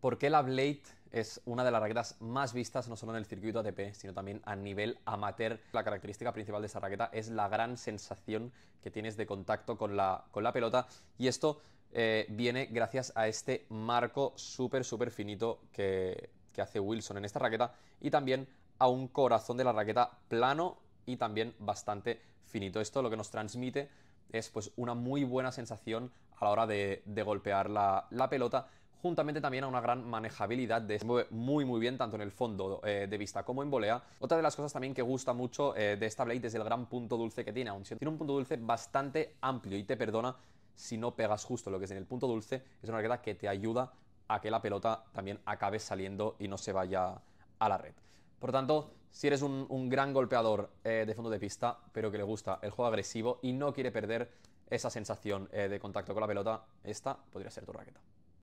porque la Blade es una de las raquetas más vistas no solo en el circuito ATP, sino también a nivel amateur? La característica principal de esta raqueta es la gran sensación que tienes de contacto con la, pelota y esto eh, viene gracias a este marco súper, súper finito que, hace Wilson en esta raqueta y también a un corazón de la raqueta plano y también bastante finito. Esto lo que nos transmite es pues una muy buena sensación a la hora de, golpear la, la pelota juntamente también a una gran manejabilidad de se este mueve muy muy bien tanto en el fondo eh, de vista como en volea. Otra de las cosas también que gusta mucho eh, de esta Blade es el gran punto dulce que tiene, aún tiene un punto dulce bastante amplio y te perdona si no pegas justo lo que es en el punto dulce, es una raqueta que te ayuda a que la pelota también acabe saliendo y no se vaya a la red. Por tanto, si eres un, gran golpeador eh, de fondo de pista, pero que le gusta el juego agresivo y no quiere perder esa sensación de contacto con la pelota, esta podría ser tu raqueta.